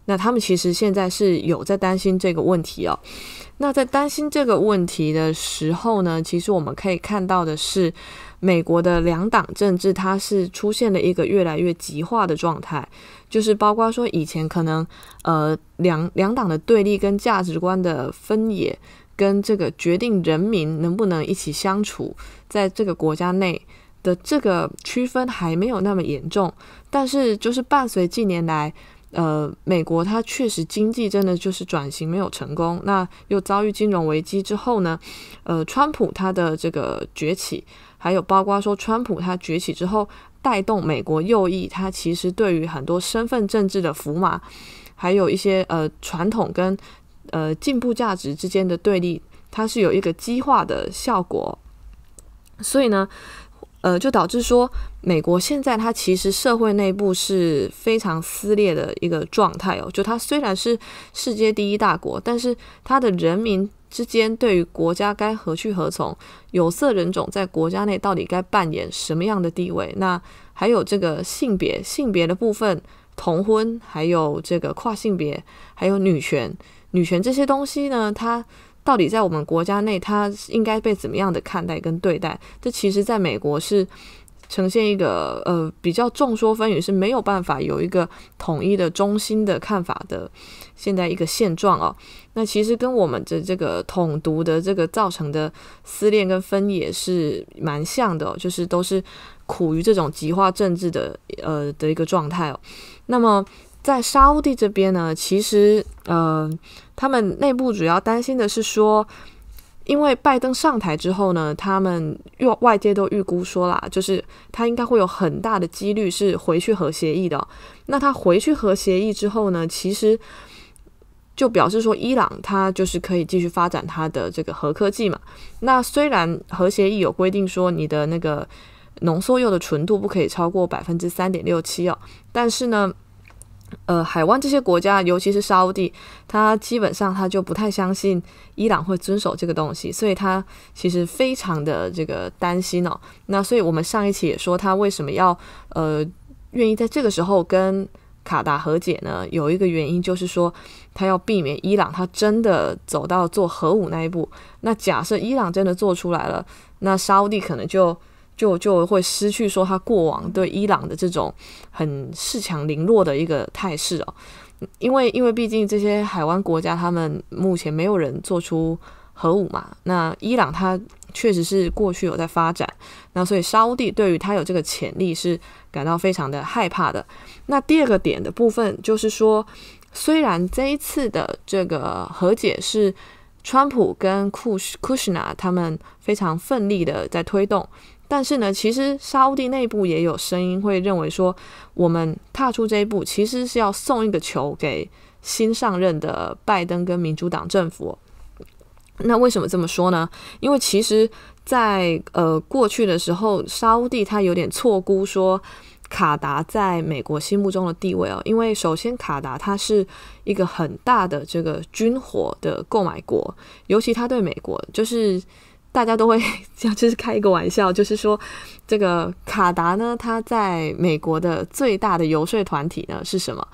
那他们其实现在是有在担心这个问题哦。那在担心这个问题的时候呢，其实我们可以看到的是，美国的两党政治它是出现了一个越来越极化的状态，就是包括说以前可能呃两两党的对立跟价值观的分野。跟这个决定人民能不能一起相处，在这个国家内的这个区分还没有那么严重，但是就是伴随近年来，呃，美国它确实经济真的就是转型没有成功，那又遭遇金融危机之后呢，呃，川普他的这个崛起，还有包括说川普他崛起之后带动美国右翼，他其实对于很多身份政治的福码，还有一些呃传统跟。呃，进步价值之间的对立，它是有一个激化的效果，所以呢，呃，就导致说，美国现在它其实社会内部是非常撕裂的一个状态哦。就它虽然是世界第一大国，但是它的人民之间对于国家该何去何从，有色人种在国家内到底该扮演什么样的地位，那还有这个性别性别的部分，同婚，还有这个跨性别，还有女权。女权这些东西呢，它到底在我们国家内，它应该被怎么样的看待跟对待？这其实在美国是呈现一个呃比较众说纷纭，是没有办法有一个统一的中心的看法的。现在一个现状哦，那其实跟我们的这个统独的这个造成的撕裂跟分野是蛮像的，就是都是苦于这种极化政治的呃的一个状态哦。那么。在沙乌地这边呢，其实呃，他们内部主要担心的是说，因为拜登上台之后呢，他们外外界都预估说啦，就是他应该会有很大的几率是回去核协议的。那他回去核协议之后呢，其实就表示说，伊朗他就是可以继续发展他的这个核科技嘛。那虽然核协议有规定说，你的那个浓缩铀的纯度不可以超过百分之三点六七哦，但是呢。呃，海湾这些国家，尤其是沙地，他基本上他就不太相信伊朗会遵守这个东西，所以他其实非常的这个担心哦。那所以我们上一期也说，他为什么要呃愿意在这个时候跟卡达和解呢？有一个原因就是说，他要避免伊朗他真的走到做核武那一步。那假设伊朗真的做出来了，那沙地可能就。就就会失去说他过往对伊朗的这种很恃强凌弱的一个态势哦，因为因为毕竟这些海湾国家他们目前没有人做出核武嘛，那伊朗他确实是过去有在发展，那所以沙地对于他有这个潜力是感到非常的害怕的。那第二个点的部分就是说，虽然这一次的这个和解是川普跟库库什纳他们非常奋力的在推动。但是呢，其实沙地内部也有声音会认为说，我们踏出这一步，其实是要送一个球给新上任的拜登跟民主党政府。那为什么这么说呢？因为其实，在呃过去的时候，沙地他有点错估说卡达在美国心目中的地位哦。因为首先，卡达它是一个很大的这个军火的购买国，尤其他对美国就是。大家都会 这样，就是开一个玩笑，就是说这个卡达呢，它在美国的最大的游说团体呢是什么？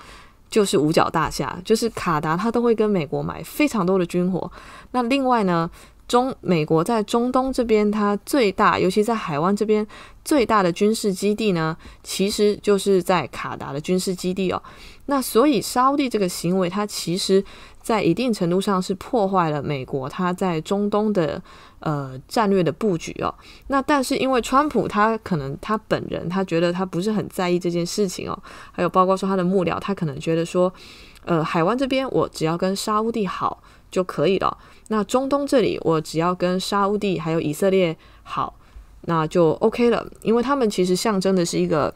就是五角大厦，就是卡达，它都会跟美国买非常多的军火。那另外呢，中美国在中东这边，它最大，尤其在海湾这边最大的军事基地呢，其实就是在卡达的军事基地哦。那所以沙地这个行为，它其实在一定程度上是破坏了美国它在中东的。呃，战略的布局哦，那但是因为川普他可能他本人他觉得他不是很在意这件事情哦，还有包括说他的幕僚，他可能觉得说，呃，海湾这边我只要跟沙乌地好就可以了，那中东这里我只要跟沙乌地还有以色列好，那就 OK 了，因为他们其实象征的是一个，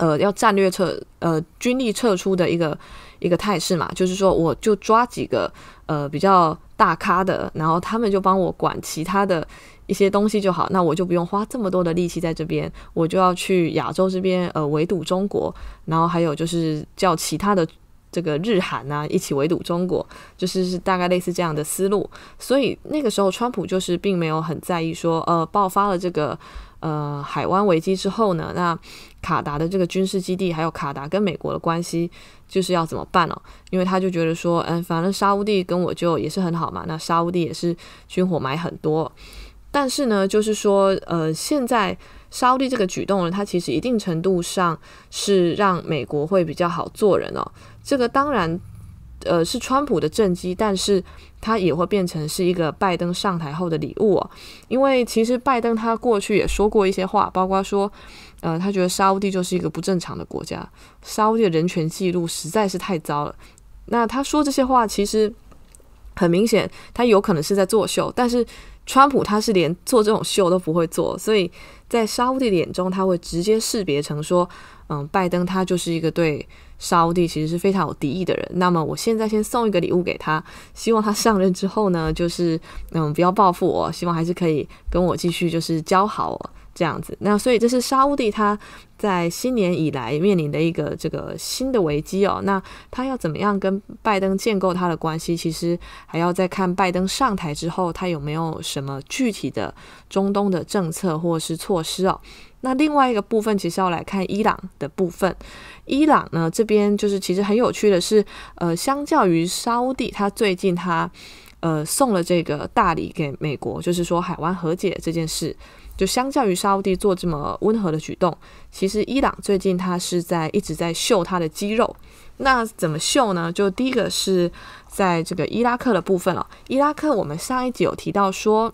呃，要战略撤，呃，军力撤出的一个一个态势嘛，就是说我就抓几个呃比较。大咖的，然后他们就帮我管其他的一些东西就好，那我就不用花这么多的力气在这边，我就要去亚洲这边呃围堵中国，然后还有就是叫其他的这个日韩啊一起围堵中国，就是是大概类似这样的思路。所以那个时候，川普就是并没有很在意说呃爆发了这个。呃，海湾危机之后呢，那卡达的这个军事基地，还有卡达跟美国的关系，就是要怎么办呢？因为他就觉得说，嗯，反正沙乌地跟我就也是很好嘛，那沙乌地也是军火买很多，但是呢，就是说，呃，现在沙乌地这个举动呢，它其实一定程度上是让美国会比较好做人哦。这个当然，呃，是川普的政绩，但是。他也会变成是一个拜登上台后的礼物，因为其实拜登他过去也说过一些话，包括说，呃，他觉得沙乌地就是一个不正常的国家，沙乌地人权记录实在是太糟了。那他说这些话其实很明显，他有可能是在作秀。但是川普他是连做这种秀都不会做，所以在沙乌地的眼中，他会直接识别成说，嗯，拜登他就是一个对。沙乌地其实是非常有敌意的人，那么我现在先送一个礼物给他，希望他上任之后呢，就是嗯不要报复我，希望还是可以跟我继续就是交好这样子。那所以这是沙乌地他在新年以来面临的一个这个新的危机哦。那他要怎么样跟拜登建构他的关系，其实还要再看拜登上台之后他有没有什么具体的中东的政策或是措施哦。那另外一个部分，其实要来看伊朗的部分。伊朗呢，这边就是其实很有趣的是，呃，相较于沙地，它最近它呃送了这个大礼给美国，就是说海湾和解这件事，就相较于沙地做这么温和的举动，其实伊朗最近它是在一直在秀它的肌肉。那怎么秀呢？就第一个是在这个伊拉克的部分了。伊拉克，我们上一集有提到说。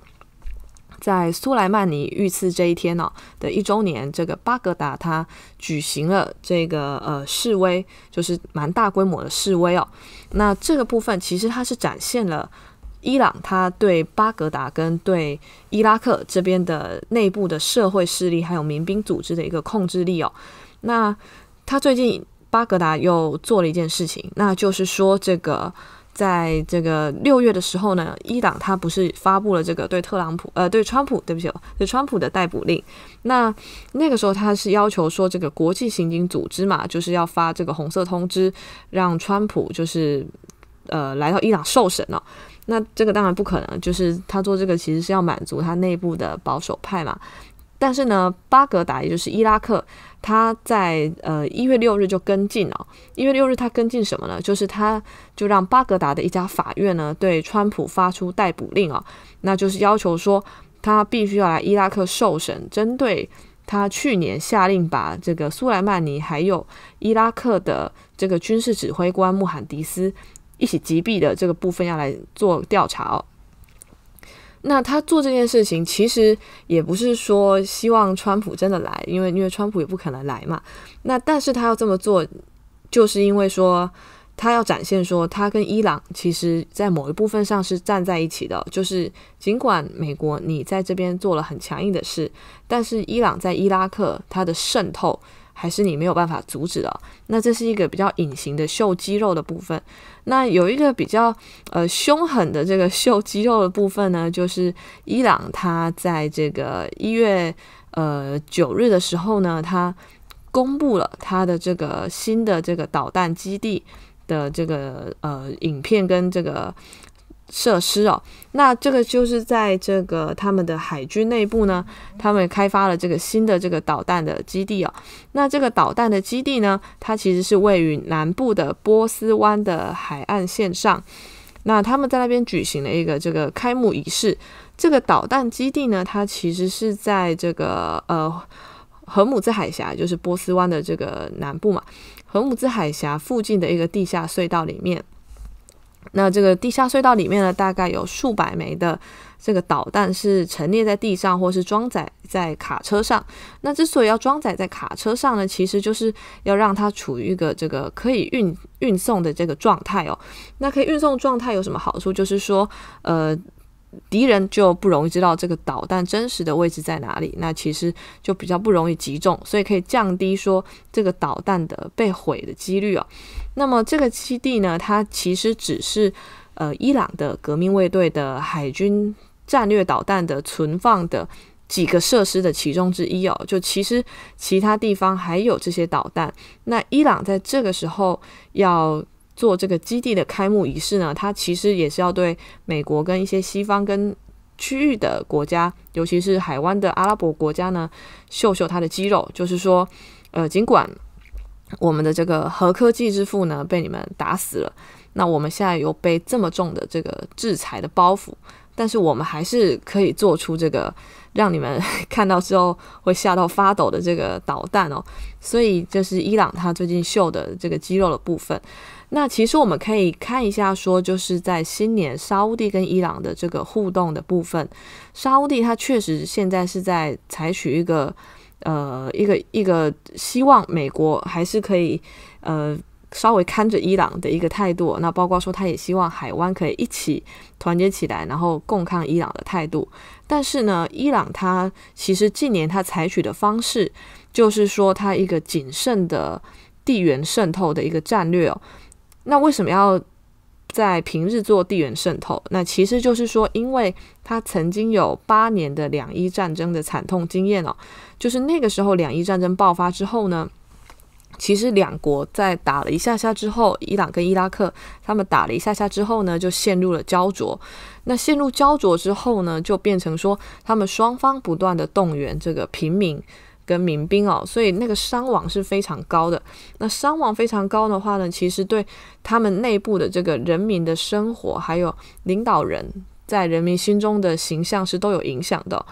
在苏莱曼尼遇刺这一天呢的一周年，这个巴格达他举行了这个呃示威，就是蛮大规模的示威哦。那这个部分其实它是展现了伊朗它对巴格达跟对伊拉克这边的内部的社会势力还有民兵组织的一个控制力哦。那他最近巴格达又做了一件事情，那就是说这个。在这个六月的时候呢，伊朗他不是发布了这个对特朗普呃对川普对不起哦对川普的逮捕令，那那个时候他是要求说这个国际刑警组织嘛就是要发这个红色通知，让川普就是呃来到伊朗受审了。那这个当然不可能，就是他做这个其实是要满足他内部的保守派嘛，但是呢巴格达也就是伊拉克。他在呃一月六日就跟进了。一月六日他跟进什么呢？就是他就让巴格达的一家法院呢对川普发出逮捕令啊，那就是要求说他必须要来伊拉克受审，针对他去年下令把这个苏莱曼尼还有伊拉克的这个军事指挥官穆罕迪斯一起击毙的这个部分要来做调查哦。那他做这件事情，其实也不是说希望川普真的来，因为因为川普也不可能来嘛。那但是他要这么做，就是因为说他要展现说他跟伊朗其实在某一部分上是站在一起的。就是尽管美国你在这边做了很强硬的事，但是伊朗在伊拉克它的渗透还是你没有办法阻止的。那这是一个比较隐形的秀肌肉的部分。那有一个比较呃凶狠的这个秀肌肉的部分呢，就是伊朗它在这个一月呃九日的时候呢，它公布了它的这个新的这个导弹基地的这个呃影片跟这个。设施哦，那这个就是在这个他们的海军内部呢，他们开发了这个新的这个导弹的基地哦。那这个导弹的基地呢，它其实是位于南部的波斯湾的海岸线上。那他们在那边举行了一个这个开幕仪式。这个导弹基地呢，它其实是在这个呃，荷姆兹海峡，就是波斯湾的这个南部嘛，荷姆兹海峡附近的一个地下隧道里面。那这个地下隧道里面呢，大概有数百枚的这个导弹是陈列在地上，或是装载在卡车上。那之所以要装载在卡车上呢，其实就是要让它处于一个这个可以运运送的这个状态哦。那可以运送状态有什么好处？就是说，呃，敌人就不容易知道这个导弹真实的位置在哪里。那其实就比较不容易集中，所以可以降低说这个导弹的被毁的几率哦。那么这个基地呢，它其实只是呃伊朗的革命卫队的海军战略导弹的存放的几个设施的其中之一哦。就其实其他地方还有这些导弹。那伊朗在这个时候要做这个基地的开幕仪式呢，它其实也是要对美国跟一些西方跟区域的国家，尤其是海湾的阿拉伯国家呢秀秀它的肌肉。就是说，呃，尽管。我们的这个核科技之父呢，被你们打死了。那我们现在有背这么重的这个制裁的包袱，但是我们还是可以做出这个让你们看到之后会吓到发抖的这个导弹哦。所以这是伊朗他最近秀的这个肌肉的部分。那其实我们可以看一下，说就是在新年沙乌地跟伊朗的这个互动的部分，沙乌地他确实现在是在采取一个。呃，一个一个希望美国还是可以，呃，稍微看着伊朗的一个态度，那包括说他也希望海湾可以一起团结起来，然后共抗伊朗的态度。但是呢，伊朗他其实近年他采取的方式，就是说他一个谨慎的地缘渗透的一个战略哦。那为什么要？在平日做地缘渗透，那其实就是说，因为他曾经有八年的两伊战争的惨痛经验哦，就是那个时候两伊战争爆发之后呢，其实两国在打了一下下之后，伊朗跟伊拉克他们打了一下下之后呢，就陷入了焦灼，那陷入焦灼之后呢，就变成说他们双方不断的动员这个平民。跟民兵哦，所以那个伤亡是非常高的。那伤亡非常高的话呢，其实对他们内部的这个人民的生活，还有领导人在人民心中的形象是都有影响的。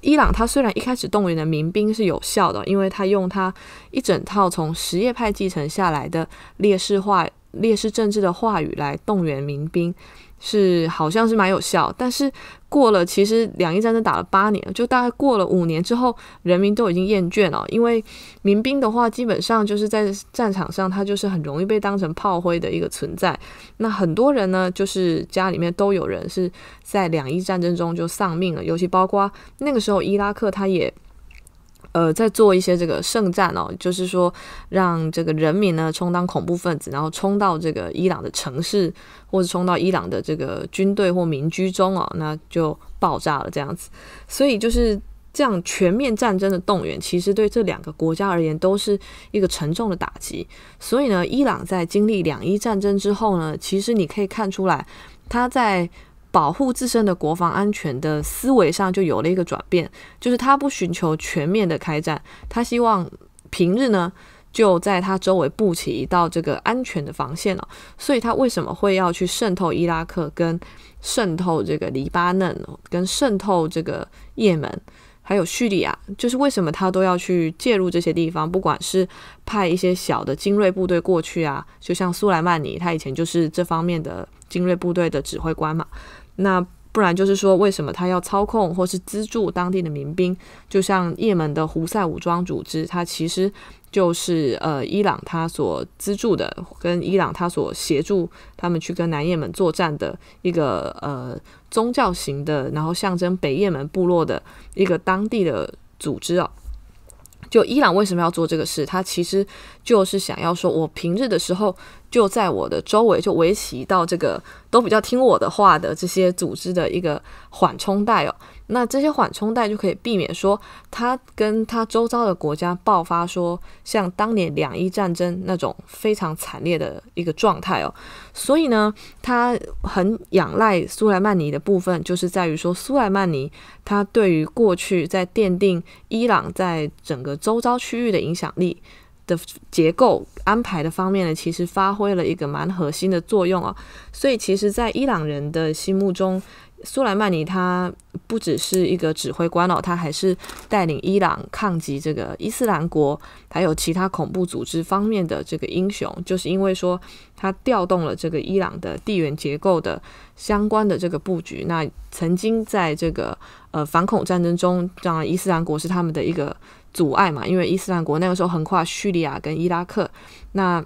伊朗他虽然一开始动员的民兵是有效的，因为他用他一整套从什叶派继承下来的劣势化、劣势政治的话语来动员民兵。是，好像是蛮有效，但是过了，其实两伊战争打了八年，就大概过了五年之后，人民都已经厌倦了，因为民兵的话，基本上就是在战场上，他就是很容易被当成炮灰的一个存在。那很多人呢，就是家里面都有人是在两伊战争中就丧命了，尤其包括那个时候伊拉克，他也。呃，在做一些这个圣战哦，就是说让这个人民呢充当恐怖分子，然后冲到这个伊朗的城市，或者冲到伊朗的这个军队或民居中哦，那就爆炸了这样子。所以就是这样全面战争的动员，其实对这两个国家而言都是一个沉重的打击。所以呢，伊朗在经历两伊战争之后呢，其实你可以看出来，他在。保护自身的国防安全的思维上就有了一个转变，就是他不寻求全面的开战，他希望平日呢就在他周围布起一道这个安全的防线了。所以，他为什么会要去渗透伊拉克、跟渗透这个黎巴嫩、跟渗透这个也门？还有叙利亚，就是为什么他都要去介入这些地方？不管是派一些小的精锐部队过去啊，就像苏莱曼尼，他以前就是这方面的精锐部队的指挥官嘛。那不然就是说，为什么他要操控或是资助当地的民兵？就像也门的胡塞武装组织，他其实。就是呃，伊朗他所资助的，跟伊朗他所协助他们去跟南也门作战的一个呃宗教型的，然后象征北也门部落的一个当地的组织哦。就伊朗为什么要做这个事？他其实就是想要说，我平日的时候就在我的周围就围起到这个都比较听我的话的这些组织的一个缓冲带哦。那这些缓冲带就可以避免说，他跟他周遭的国家爆发说，像当年两伊战争那种非常惨烈的一个状态哦。所以呢，他很仰赖苏莱曼尼的部分，就是在于说，苏莱曼尼他对于过去在奠定伊朗在整个周遭区域的影响力的结构安排的方面呢，其实发挥了一个蛮核心的作用啊。所以其实，在伊朗人的心目中，苏莱曼尼他不只是一个指挥官哦，他还是带领伊朗抗击这个伊斯兰国还有其他恐怖组织方面的这个英雄，就是因为说他调动了这个伊朗的地缘结构的相关的这个布局。那曾经在这个呃反恐战争中，让伊斯兰国是他们的一个阻碍嘛，因为伊斯兰国那个时候横跨叙利亚跟伊拉克，那。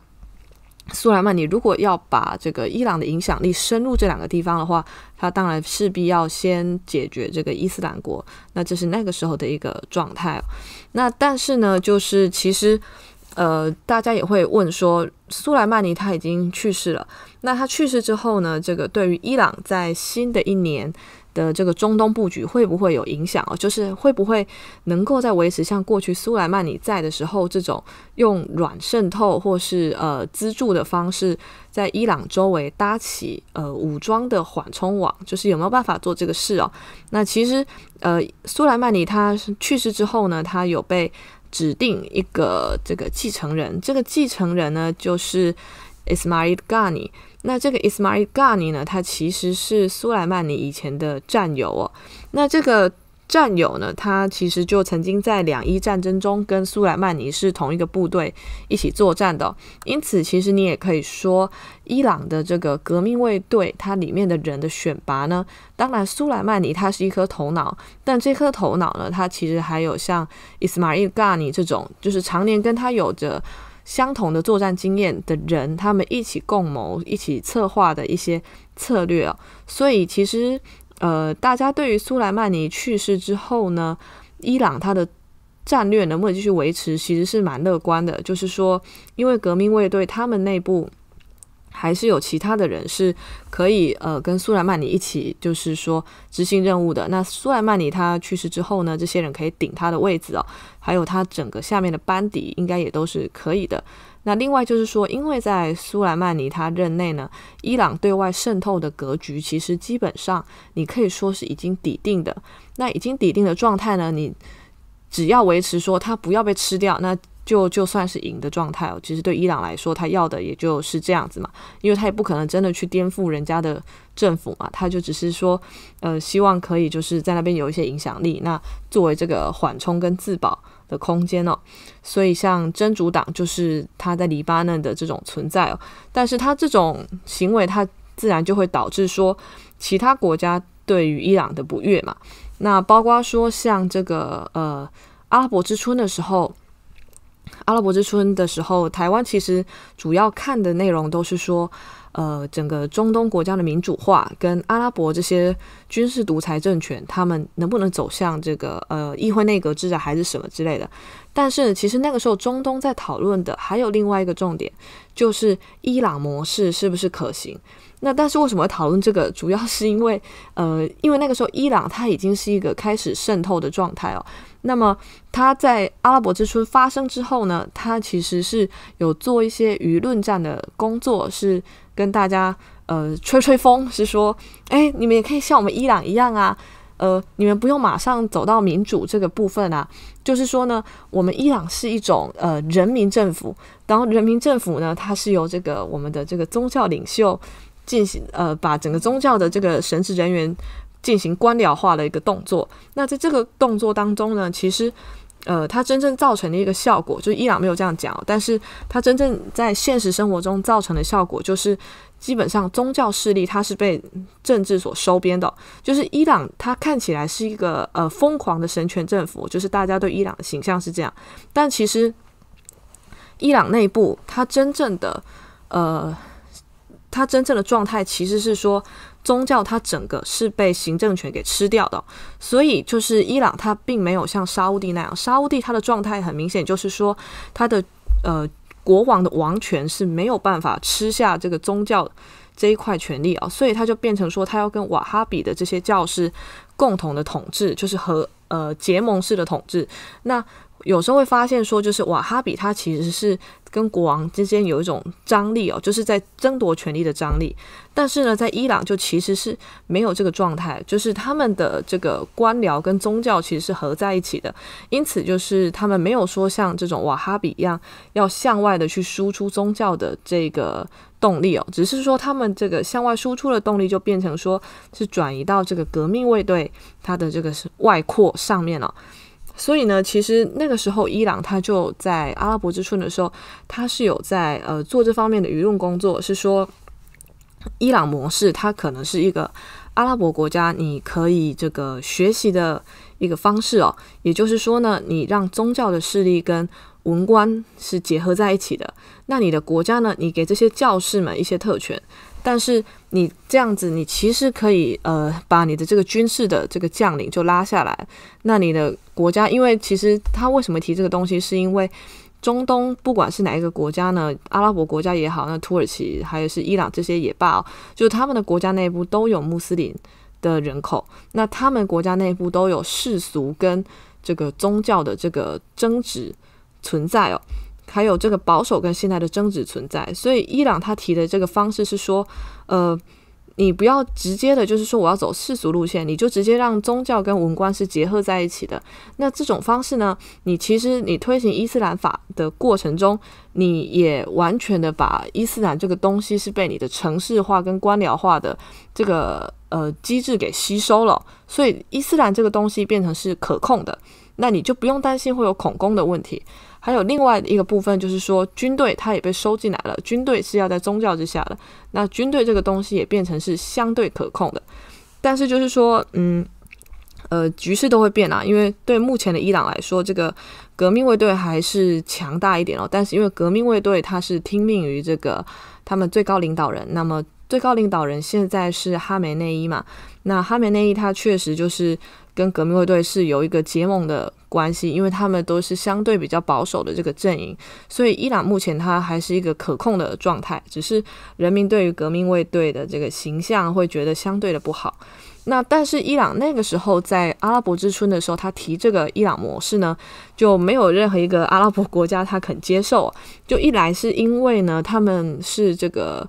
苏莱曼尼，如果要把这个伊朗的影响力深入这两个地方的话，他当然势必要先解决这个伊斯兰国。那这是那个时候的一个状态。那但是呢，就是其实，呃，大家也会问说，苏莱曼尼他已经去世了，那他去世之后呢，这个对于伊朗在新的一年。的这个中东布局会不会有影响哦？就是会不会能够在维持像过去苏莱曼尼在的时候这种用软渗透或是呃资助的方式，在伊朗周围搭起呃武装的缓冲网，就是有没有办法做这个事哦？那其实呃，苏莱曼尼他去世之后呢，他有被指定一个这个继承人，这个继承人呢就是伊斯迈 a n i 那这个 Ismail Gani 呢？他其实是苏莱曼尼以前的战友哦。那这个战友呢？他其实就曾经在两伊战争中跟苏莱曼尼是同一个部队一起作战的。因此，其实你也可以说，伊朗的这个革命卫队，它里面的人的选拔呢，当然苏莱曼尼他是一颗头脑，但这颗头脑呢，他其实还有像 Ismail Gani 这种，就是常年跟他有着。相同的作战经验的人，他们一起共谋、一起策划的一些策略啊，所以其实呃，大家对于苏莱曼尼去世之后呢，伊朗他的战略能不能继续维持，其实是蛮乐观的，就是说，因为革命卫队他们内部。还是有其他的人是可以呃跟苏莱曼尼一起，就是说执行任务的。那苏莱曼尼他去世之后呢，这些人可以顶他的位置哦，还有他整个下面的班底应该也都是可以的。那另外就是说，因为在苏莱曼尼他任内呢，伊朗对外渗透的格局其实基本上你可以说是已经抵定的。那已经抵定的状态呢，你只要维持说他不要被吃掉，那。就就算是赢的状态哦，其实对伊朗来说，他要的也就是这样子嘛，因为他也不可能真的去颠覆人家的政府嘛，他就只是说，呃，希望可以就是在那边有一些影响力，那作为这个缓冲跟自保的空间哦。所以像真主党就是他在黎巴嫩的这种存在哦，但是他这种行为，他自然就会导致说其他国家对于伊朗的不悦嘛。那包括说像这个呃阿拉伯之春的时候。阿拉伯之春的时候，台湾其实主要看的内容都是说，呃，整个中东国家的民主化跟阿拉伯这些军事独裁政权，他们能不能走向这个呃议会内阁制啊，还是什么之类的。但是其实那个时候中东在讨论的还有另外一个重点，就是伊朗模式是不是可行？那但是为什么讨论这个？主要是因为呃，因为那个时候伊朗它已经是一个开始渗透的状态哦。那么它在阿拉伯之春发生之后呢，它其实是有做一些舆论战的工作，是跟大家呃吹吹风，是说哎，你们也可以像我们伊朗一样啊。呃，你们不用马上走到民主这个部分啊。就是说呢，我们伊朗是一种呃人民政府，然后人民政府呢，它是由这个我们的这个宗教领袖进行呃把整个宗教的这个神职人员进行官僚化的一个动作。那在这个动作当中呢，其实呃它真正造成的一个效果，就是伊朗没有这样讲，但是它真正在现实生活中造成的效果就是。基本上，宗教势力它是被政治所收编的。就是伊朗，它看起来是一个呃疯狂的神权政府，就是大家对伊朗的形象是这样。但其实，伊朗内部它真正的呃，它真正的状态其实是说，宗教它整个是被行政权给吃掉的。所以，就是伊朗它并没有像沙乌地那样，沙乌地它的状态很明显就是说它的呃。国王的王权是没有办法吃下这个宗教这一块权利啊，所以他就变成说，他要跟瓦哈比的这些教士共同的统治，就是和呃结盟式的统治。那有时候会发现说，就是瓦哈比他其实是跟国王之间有一种张力哦，就是在争夺权力的张力。但是呢，在伊朗就其实是没有这个状态，就是他们的这个官僚跟宗教其实是合在一起的，因此就是他们没有说像这种瓦哈比一样要向外的去输出宗教的这个动力哦，只是说他们这个向外输出的动力就变成说是转移到这个革命卫队它的这个是外扩上面了。所以呢，其实那个时候，伊朗他就在阿拉伯之春的时候，他是有在呃做这方面的舆论工作，是说伊朗模式它可能是一个阿拉伯国家你可以这个学习的一个方式哦。也就是说呢，你让宗教的势力跟文官是结合在一起的，那你的国家呢，你给这些教士们一些特权。但是你这样子，你其实可以呃，把你的这个军事的这个将领就拉下来。那你的国家，因为其实他为什么提这个东西，是因为中东不管是哪一个国家呢，阿拉伯国家也好，那土耳其还有是伊朗这些也罢，就他们的国家内部都有穆斯林的人口，那他们国家内部都有世俗跟这个宗教的这个争执存在哦。还有这个保守跟现代的争执存在，所以伊朗他提的这个方式是说，呃，你不要直接的，就是说我要走世俗路线，你就直接让宗教跟文官是结合在一起的。那这种方式呢，你其实你推行伊斯兰法的过程中，你也完全的把伊斯兰这个东西是被你的城市化跟官僚化的这个呃机制给吸收了，所以伊斯兰这个东西变成是可控的，那你就不用担心会有恐攻的问题。还有另外一个部分，就是说军队它也被收进来了，军队是要在宗教之下的，那军队这个东西也变成是相对可控的。但是就是说，嗯，呃，局势都会变啊，因为对目前的伊朗来说，这个革命卫队还是强大一点哦。但是因为革命卫队它是听命于这个他们最高领导人，那么最高领导人现在是哈梅内伊嘛。那哈梅内伊他确实就是跟革命卫队是有一个结盟的关系，因为他们都是相对比较保守的这个阵营，所以伊朗目前他还是一个可控的状态，只是人民对于革命卫队的这个形象会觉得相对的不好。那但是伊朗那个时候在阿拉伯之春的时候，他提这个伊朗模式呢，就没有任何一个阿拉伯国家他肯接受，就一来是因为呢他们是这个，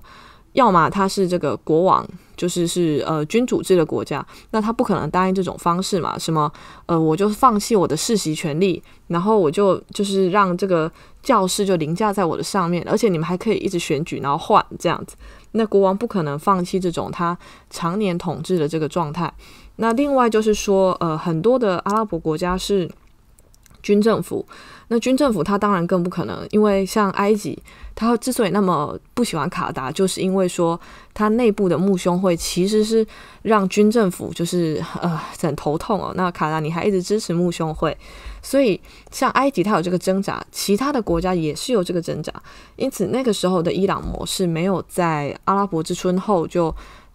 要么他是这个国王。就是是呃君主制的国家，那他不可能答应这种方式嘛？什么呃，我就放弃我的世袭权利，然后我就就是让这个教士就凌驾在我的上面，而且你们还可以一直选举然后换这样子。那国王不可能放弃这种他常年统治的这个状态。那另外就是说，呃，很多的阿拉伯国家是军政府。那军政府他当然更不可能，因为像埃及，他之所以那么不喜欢卡达，就是因为说他内部的穆兄会其实是让军政府就是呃很头痛哦。那卡达你还一直支持穆兄会，所以像埃及他有这个挣扎，其他的国家也是有这个挣扎，因此那个时候的伊朗模式没有在阿拉伯之春后就。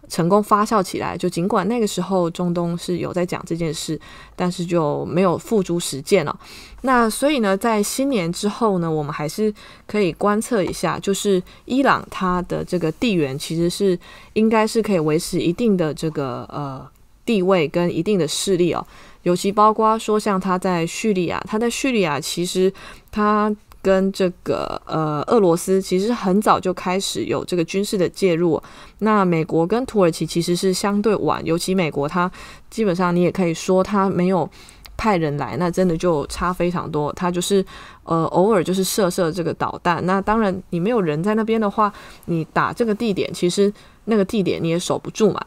成功发酵起来，就尽管那个时候中东是有在讲这件事，但是就没有付诸实践了。那所以呢，在新年之后呢，我们还是可以观测一下，就是伊朗它的这个地缘其实是应该是可以维持一定的这个呃地位跟一定的势力哦，尤其包括说像他在叙利亚，他在叙利亚其实他。跟这个呃，俄罗斯其实很早就开始有这个军事的介入。那美国跟土耳其其实是相对晚，尤其美国它基本上你也可以说它没有派人来，那真的就差非常多。它就是呃偶尔就是射射这个导弹。那当然你没有人在那边的话，你打这个地点其实那个地点你也守不住嘛。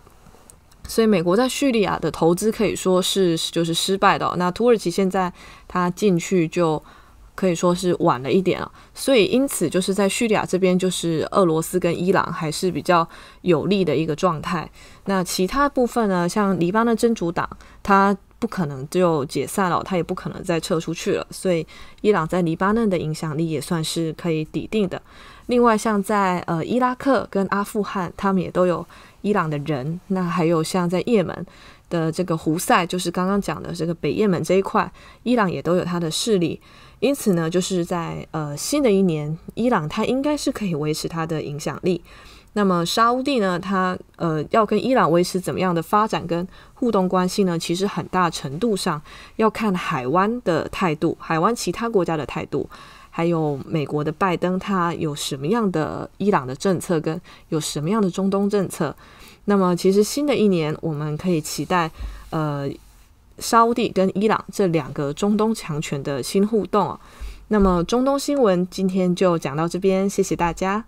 所以美国在叙利亚的投资可以说是就是失败的。那土耳其现在它进去就。可以说是晚了一点啊，所以因此就是在叙利亚这边，就是俄罗斯跟伊朗还是比较有利的一个状态。那其他部分呢，像黎巴嫩真主党，他不可能就解散了，他也不可能再撤出去了。所以伊朗在黎巴嫩的影响力也算是可以抵定的。另外，像在呃伊拉克跟阿富汗，他们也都有伊朗的人。那还有像在也门的这个胡塞，就是刚刚讲的这个北也门这一块，伊朗也都有他的势力。因此呢，就是在呃新的一年，伊朗它应该是可以维持它的影响力。那么沙乌地呢，它呃要跟伊朗维持怎么样的发展跟互动关系呢？其实很大程度上要看海湾的态度，海湾其他国家的态度，还有美国的拜登他有什么样的伊朗的政策，跟有什么样的中东政策。那么其实新的一年我们可以期待呃。沙地跟伊朗这两个中东强权的新互动，那么中东新闻今天就讲到这边，谢谢大家。